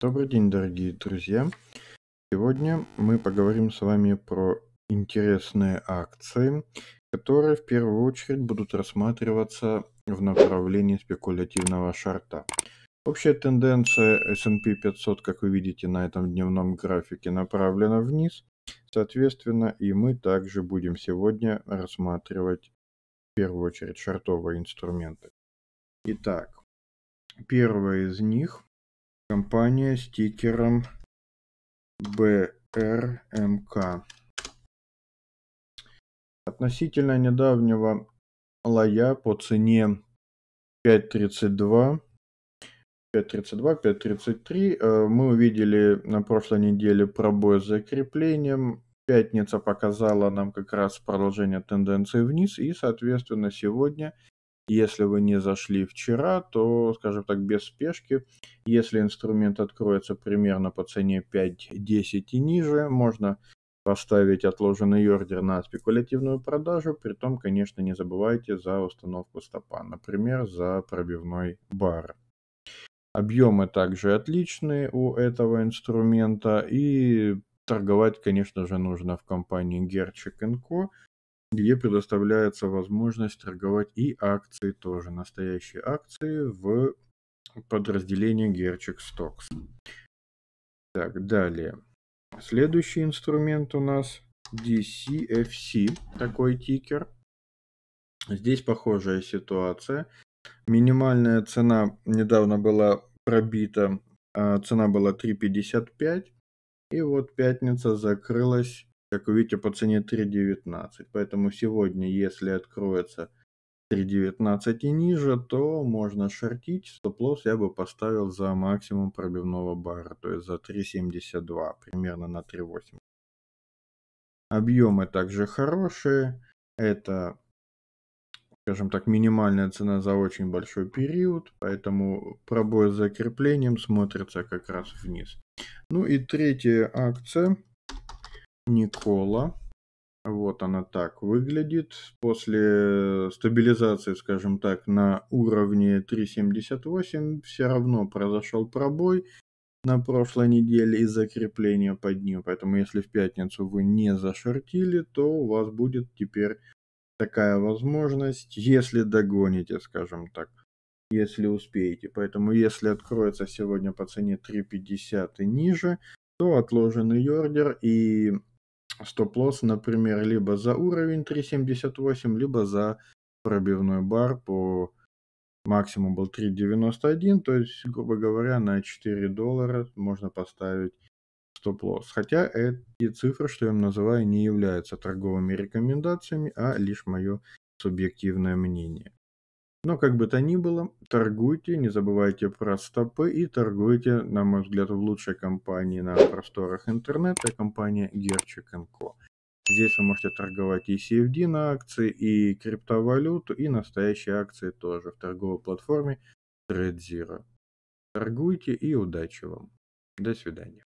Добрый день, дорогие друзья! Сегодня мы поговорим с вами про интересные акции, которые в первую очередь будут рассматриваться в направлении спекулятивного шарта. Общая тенденция S&P 500, как вы видите на этом дневном графике, направлена вниз. Соответственно, и мы также будем сегодня рассматривать в первую очередь шартовые инструменты. Итак, первое из них – Компания с тикером БРМК. Относительно недавнего лоя по цене 5.32, 5.32, 5.33 мы увидели на прошлой неделе пробой с закреплением. Пятница показала нам как раз продолжение тенденции вниз и, соответственно, сегодня если вы не зашли вчера, то, скажем так, без спешки, если инструмент откроется примерно по цене 5-10 и ниже, можно поставить отложенный ордер на спекулятивную продажу, при том, конечно, не забывайте за установку стопа, например, за пробивной бар. Объемы также отличные у этого инструмента и торговать, конечно же, нужно в компании Gerchik Co где предоставляется возможность торговать и акции тоже, настоящие акции в подразделении Герчик Stocks. Так, далее. Следующий инструмент у нас DCFC, такой тикер. Здесь похожая ситуация. Минимальная цена недавно была пробита, а, цена была 3.55, и вот пятница закрылась как вы видите, по цене 3.19. Поэтому сегодня, если откроется 3.19 и ниже, то можно шортить. Стоп-лосс я бы поставил за максимум пробивного бара, то есть за 3.72, примерно на 3.8. Объемы также хорошие. Это, скажем так, минимальная цена за очень большой период, поэтому пробой с закреплением смотрится как раз вниз. Ну и третья акция Никола. Вот она так выглядит. После стабилизации, скажем так, на уровне 3.78 все равно произошел пробой на прошлой неделе и закрепление под ним. Поэтому если в пятницу вы не зашортили, то у вас будет теперь такая возможность, если догоните, скажем так, если успеете. Поэтому если откроется сегодня по цене 3.50 и ниже, то отложенный ордер и стоп-лосс, например, либо за уровень 3.78, либо за пробивной бар по максимум был 3.91, то есть, грубо говоря, на 4 доллара можно поставить стоп-лосс. Хотя эти цифры, что я им называю, не являются торговыми рекомендациями, а лишь мое субъективное мнение. Но как бы то ни было, торгуйте, не забывайте про стопы и торгуйте, на мой взгляд, в лучшей компании на просторах интернета, компания Gerchik Co. Здесь вы можете торговать и CFD на акции, и криптовалюту, и настоящие акции тоже в торговой платформе TradeZero. Торгуйте и удачи вам. До свидания.